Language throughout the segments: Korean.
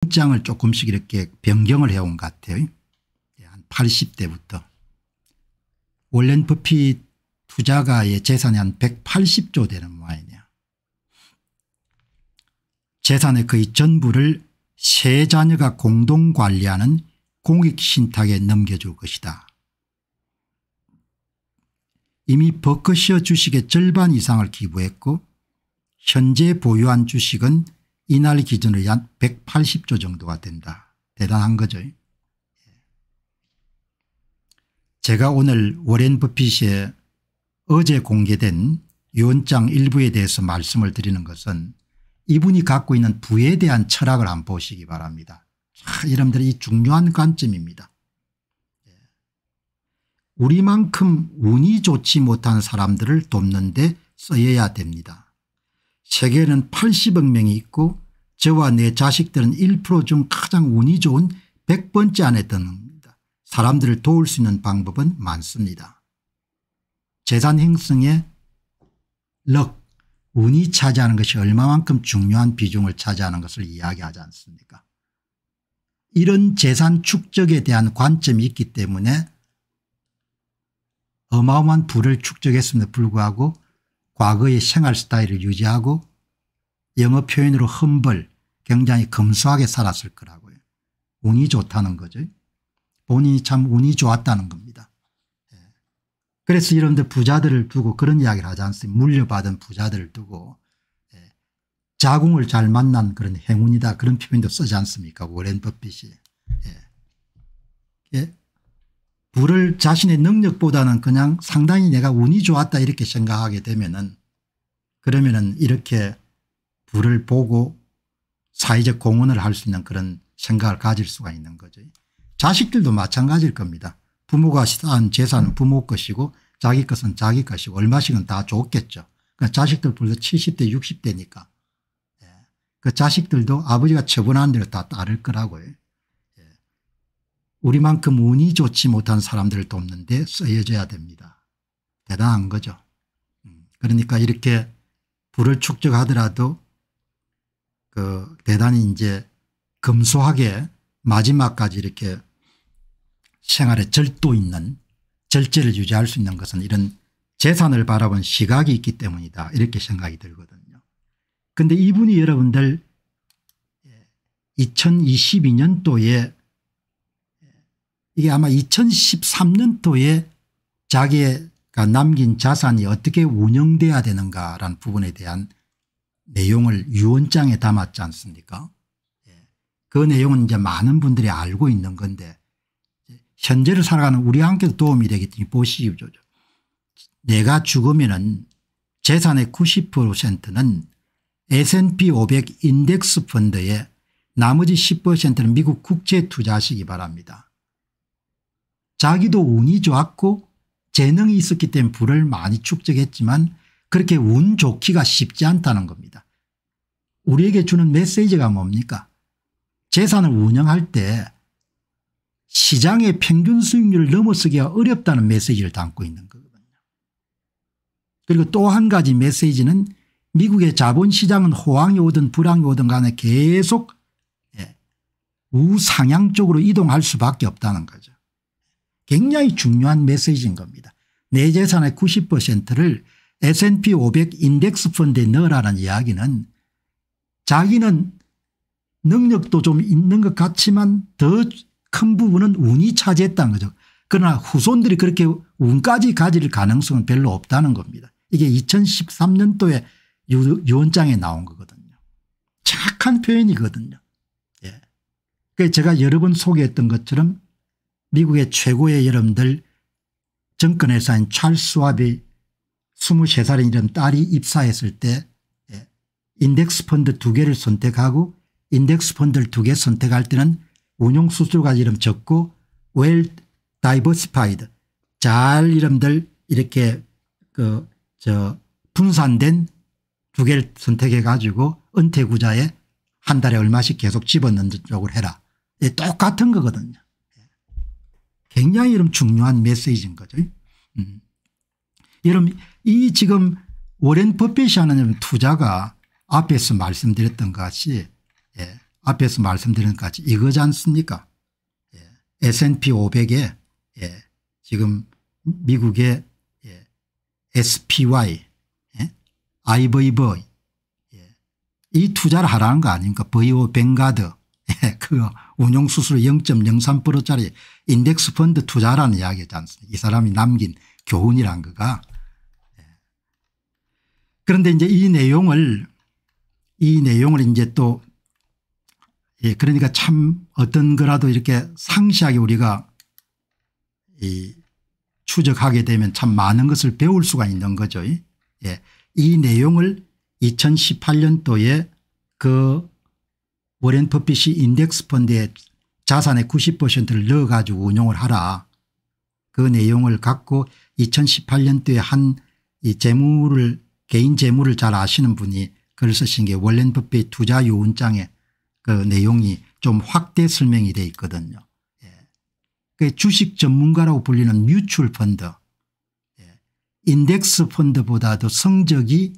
문장을 조금씩 이렇게 변경을 해온 것 같아요. 한 80대부터. 월렌 버핏 투자가의 재산이 한 180조 되는 모양이네 재산의 거의 전부를 세 자녀가 공동 관리하는 공익신탁에 넘겨줄 것이다. 이미 버크셔 주식의 절반 이상을 기부했고 현재 보유한 주식은 이날 기준으로 약 180조 정도가 된다. 대단한 거죠. 예. 제가 오늘 워렌 버핏의 어제 공개된 유언장 일부에 대해서 말씀을 드리는 것은 이분이 갖고 있는 부에 대한 철학을 한 보시기 바랍니다. 여러분들이 중요한 관점입니다. 예. 우리만큼 운이 좋지 못한 사람들을 돕는 데 써야 됩니다. 세계에는 80억 명이 있고 저와 내 자식들은 1%중 가장 운이 좋은 100번째 안에 드는겁니다 사람들을 도울 수 있는 방법은 많습니다. 재산 행성의 럭 운이 차지하는 것이 얼마만큼 중요한 비중을 차지하는 것을 이야기하지 않습니까 이런 재산 축적에 대한 관점이 있기 때문에 어마어마한 부를 축적했음에도 불구하고 과거의 생활 스타일을 유지하고 영어 표현으로 험벌 굉장히 검소하게 살았을 거라고요. 운이 좋다는 거죠. 본인이 참 운이 좋았다는 겁니다. 예. 그래서 이런데 부자들을 두고 그런 이야기를 하지 않습니까 물려받은 부자들을 두고 예. 자궁을 잘 만난 그런 행운이다 그런 표현도 쓰지 않습니까 워렌 버핏이. 예. 부를 예? 자신의 능력보다는 그냥 상당히 내가 운이 좋았다 이렇게 생각하게 되면은 그러면은 이렇게 불을 보고 사회적 공헌을 할 수 있는 그런 생각을 가질 수가 있는 거죠. 자식들도 마찬가지일 겁니다. 부모가 쌓은 재산은 부모 것이고 자기 것은 자기 것이고 얼마씩은 다좋겠죠 그러니까 자식들 불도 70대 60대니까 예. 그 자식들도 아버지가 처분한 대로 다 따를 거라고요. 예. 우리만큼 운이 좋지 못한 사람들을 돕는데 쓰여져야 됩니다. 대단한 거죠. 음. 그러니까 이렇게 불을 축적하더라도 그 대단히 이제 검소하게 마지막까지 이렇게 생활에 절도 있는 절제를 유지할 수 있는 것은 이런 재산을 바라본 시각이 있기 때문이다 이렇게 생각이 들거든요. 그런데 이분이 여러분들 2022년도에 이게 아마 2013년도에 자기가 남긴 자산이 어떻게 운영돼야 되는가라는 부분에 대한 내용을 유언장에 담았지 않습니까? 예. 그 내용은 이제 많은 분들이 알고 있는 건데 현재를 살아가는 우리한테도 도움이 되기 때문에 보시죠. 내가 죽으면 재산의 90%는 S&P 500 인덱스 펀드에 나머지 10%는 미국 국채 투자하시기 바랍니다. 자기도 운이 좋았고 재능이 있었기 때문에 부를 많이 축적했지만 그렇게 운 좋기가 쉽지 않다는 겁니다. 우리에게 주는 메시지가 뭡니까 재산을 운영할 때 시장의 평균 수익률을 넘어서기가 어렵다는 메시지를 담고 있는 거거든요. 그리고 또 한 가지 메시지는 미국의 자본시장은 호황이 오든 불황이 오든 간에 계속 예, 우상향 쪽으로 이동할 수밖에 없다는 거죠. 굉장히 중요한 메시지인 겁니다. 내 재산의 90%를 S&P 500 인덱스 펀드에 넣으라는 이야기는 자기는 능력도 좀 있는 것 같지만 더 큰 부분은 운이 차지했다는 거죠. 그러나 후손들이 그렇게 운까지 가질 가능성은 별로 없다는 겁니다. 이게 2013년도에 유, 유언장에 나온 거거든요. 착한 표현이거든요. 예. 그 제가 여러 번 소개했던 것처럼 미국의 최고의 여러분들 정권회사인 찰스 와비 2 3살인 이런 딸이 입사했을 때 예, 인덱스 펀드 두 개를 선택하고 인덱스 펀드를 두 개 선택할 때는 운용 수수료가 이름 적고 well diversified 잘 이름들 이렇게 그 저 분산된 두 개를 선택해 가지고 은퇴구자에 한 달에 얼마씩 계속 집어넣는 쪽으로 해라. 예, 똑같은 거거든요. 예. 굉장히 이런 중요한 메시지인 거죠. 음. 여러분 이 지금 워렌 버핏이 하는 투자가 앞에서 말씀드렸던 같이 예. 앞에서 말씀드린 것 같이 이거지 않습니까 예. S&P 500에 예. 지금 미국의 예, SPY 예, 아이버이버 예, 이 투자를 하라는 거 아닙니까 버이오 벵가드 그 운용수수료 0.03%짜리 인덱스 펀드 투자라는 이야기지 않습니까 이 사람이 남긴 교훈이란 거가 그런데 이제 이 내용을 이 내용을 이제 또 예, 그러니까 참 어떤 거라도 이렇게 상시하게 우리가 이 추적하게 되면 참 많은 것을 배울 수가 있는 거죠. 예. 이 내용을 2018년도에 그 워렌 퍼핏이 인덱스 펀드에 자산의 90%를 넣어 가지고 운용을 하라. 그 내용을 갖고 2018년도에 한 이 재무를 개인 재물을 잘 아시는 분이 글 쓰신 게 월렌 버핏 투자 요원장의 그 내용이 좀 확대 설명이 돼 있거든요. 예. 그 주식 전문가라고 불리는 뮤추얼 펀드 예. 인덱스 펀드보다도 성적이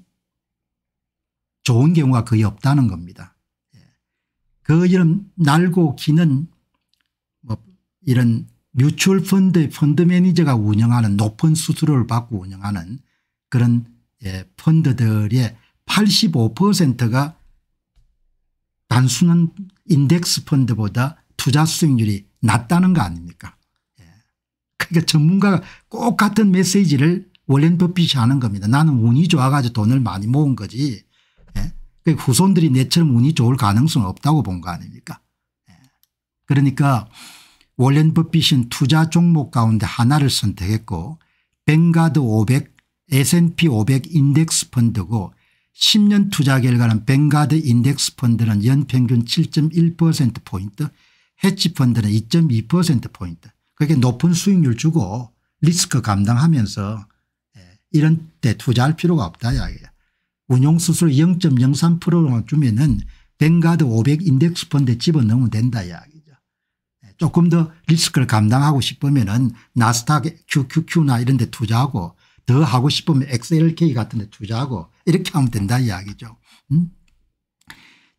좋은 경우가 거의 없다는 겁니다. 예. 그 이런 날고 기는 뭐 이런 뮤추얼 펀드의 펀드 매니저가 운영하는 높은 수수료를 받고 운영하는 그런 예, 펀드들의 85%가 단순한 인덱스 펀드보다 투자 수익률이 낮다는 거 아닙니까 예. 그러니까 전문가가 꼭 같은 메시지를 월렌 버핏이 하는 겁니다. 나는 운이 좋아가지고 돈을 많이 모은 거지 예. 그러니까 후손들이 내처럼 운이 좋을 가능성은 없다고 본 거 아닙니까 예. 그러니까 월렌 버핏은 투자 종목 가운데 하나를 선택했고 벵가드 500 S&P 500 인덱스 펀드고 10년 투자 결과는 벵가드 인덱스 펀드는 연평균 7.1%포인트 해치펀드는 2.2%포인트 그게 렇 높은 수익률 주고 리스크 감당하면서 예, 이런 때 투자할 필요가 없다 이야기야. 운용수수료 0.03%만 주면 은 벵가드 500 인덱스 펀드에 집어넣으면 된다 이야기죠. 예, 조금 더 리스크를 감당하고 싶으면 은 나스닥 QQQ나 이런 데 투자하고 더 하고 싶으면 XLK 같은 데 투자하고 이렇게 하면 된다 이야기죠. 음?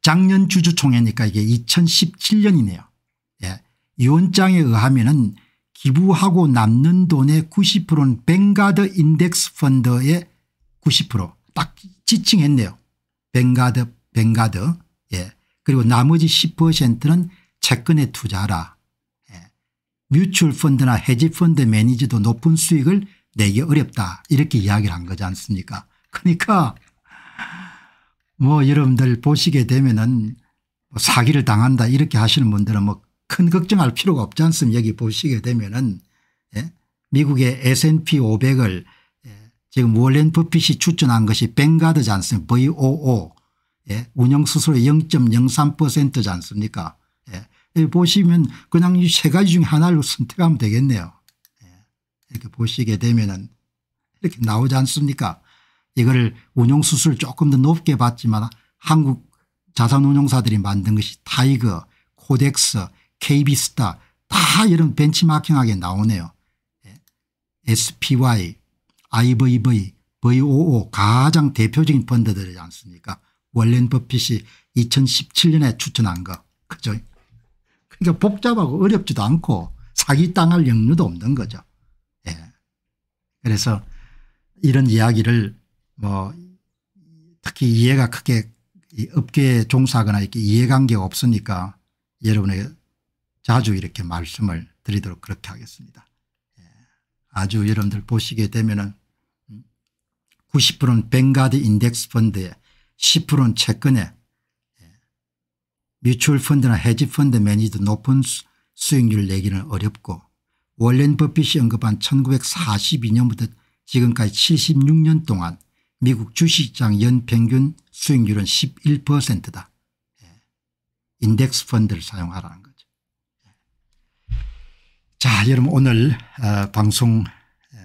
작년 주주총회니까 이게 2017년이네요. 예. 위원장에 의하면은 기부하고 남는 돈의 90%는 벵가드 인덱스 펀드의 90%딱 지칭했네요. 벵가드 벵가드 예. 그리고 나머지 10%는 채권에 투자하라. 예. 뮤추얼 펀드나 헤지 펀드 매니지도 높은 수익을 내기 네, 어렵다 이렇게 이야기를 한 거지 않습니까 그러니까 뭐 여러분들 보시게 되면은 뭐 사기를 당한다 이렇게 하시는 분들은 뭐 큰 걱정할 필요가 없지 않습니까 여기 보시게 되면은 예? 미국의 S&P 500을 예? 지금 월렌 버핏이 추천한 것이 뱅가드지 않습니까 VOO 예? 운영 스스로 0.03%지 않습니까 예? 보시면 그냥 이 세 가지 중에 하나를 선택하면 되겠네요 이렇게 보시게 되면은 이렇게 나오지 않습니까? 이거를 운용수술 조금 더 높게 봤지만 한국 자산운용사들이 만든 것이 타이거, 코덱스, KB스타 다 이런 벤치마킹하게 나오네요. SPY, IVV, VOO 가장 대표적인 펀드들이지 않습니까? 월렌 버핏이 2017년에 추천한 거. 그죠? 그러니까 복잡하고 어렵지도 않고 사기 당할 영류도 없는 거죠. 그래서 이런 이야기를 뭐 특히 이해가 크게 업계에 종사하거나 이렇게 이해관계가 없으니까 여러분에게 자주 이렇게 말씀을 드리도록 그렇게 하겠습니다. 예. 아주 여러분들 보시게 되면은 90%는 벵가드 인덱스 펀드에 10%는 채권에 예. 뮤추얼 펀드나 헤지 펀드 매니저 높은 수익률 내기는 어렵고 월렌 버핏이 언급한 1942년부터 지금까지 76년 동안 미국 주식시장 연평균 수익률은 11%다. 예. 인덱스 펀드를 사용하라는 거죠. 예. 자 여러분 오늘 어, 방송 예.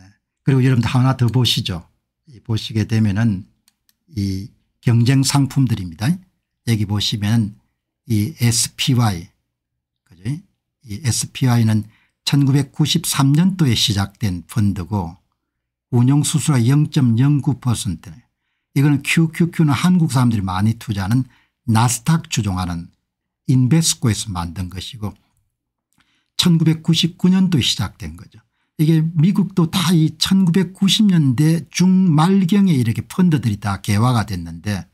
그리고 여러분도 하나 더 보시죠. 보시게 되면은 이 경쟁 상품들입니다. 여기 보시면 이 SPY 그죠? 이 SPY는 1993년도에 시작된 펀드고 운용수수가 0.09% 이거는 QQQ는 한국 사람들이 많이 투자하는 나스닥 주종하는 인베스코에서 만든 것이고 1999년도에 시작된 거죠. 이게 미국도 다 이 1990년대 중말경에 이렇게 펀드들이 다 개화가 됐는데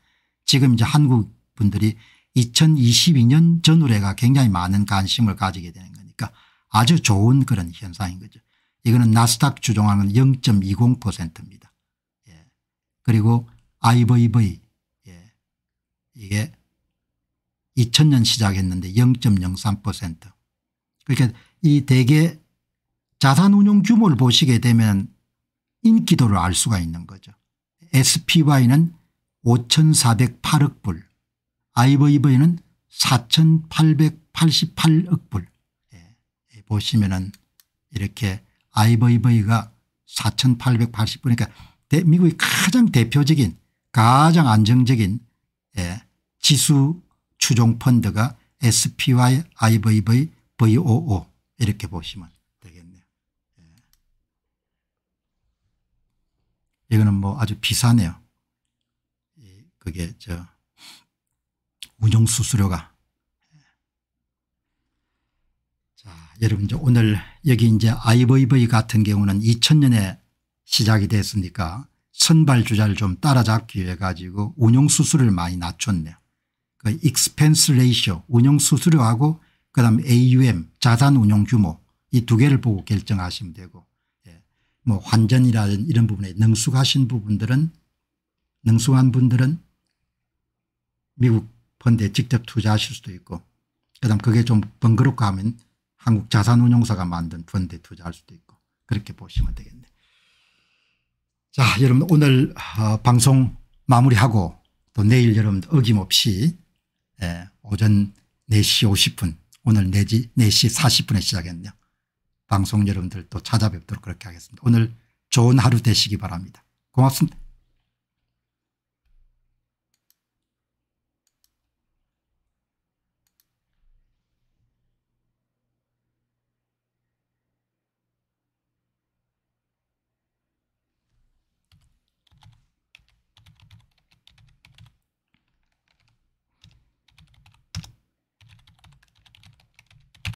지금 이제 한국 분들이 2022년 전후래가 굉장히 많은 관심을 가지게 되는 거니까 아주 좋은 그런 현상인 거죠. 이거는 나스닥 주종하는 0.20%입니다. 예. 그리고 IVV 예. 이게 2000년 시작했는데 0.03% 그러니까 이 대개 자산운용 규모를 보시게 되면 인기도를 알 수가 있는 거죠. SPY는 5,408억 불, IVV는 4,888억 불 보시면은 이렇게 IVV가 4880분이니까 미국의 가장 대표적인 가장 안정적인 예, 지수 추종 펀드가 SPY, IVV, VOO 이렇게 보시면 되겠네요. 예. 이거는 뭐 아주 비싸네요. 그게 저 운용 수수료가 여러분 이제 오늘 여기 이제 아이보이보이 같은 경우는 2000년에 시작이 됐으니까 선발주자를 좀 따라잡기 위해 가지고 운용수수를 많이 낮췄네요. 그 익스펜스 레이쇼 운용수수료하고 그다음 AUM 자산운용규모 이 두 개를 보고 결정하시면 되고 예. 뭐 환전이라든 이런 부분에 능숙하신 부분들은 능숙한 분들은 미국 펀드에 직접 투자하실 수도 있고 그다음 그게 좀 번거롭고 하면 한국 자산운용사가 만든 펀드에 투자할 수도 있고 그렇게 보시면 되겠네. 자, 여러분 오늘 어, 방송 마무리하고 또 내일 여러분 어김없이 예, 오전 4시 50분 오늘 내지 4시 40분에 시작했네요. 방송 여러분들 또 찾아뵙도록 그렇게 하겠습니다. 오늘 좋은 하루 되시기 바랍니다. 고맙습니다.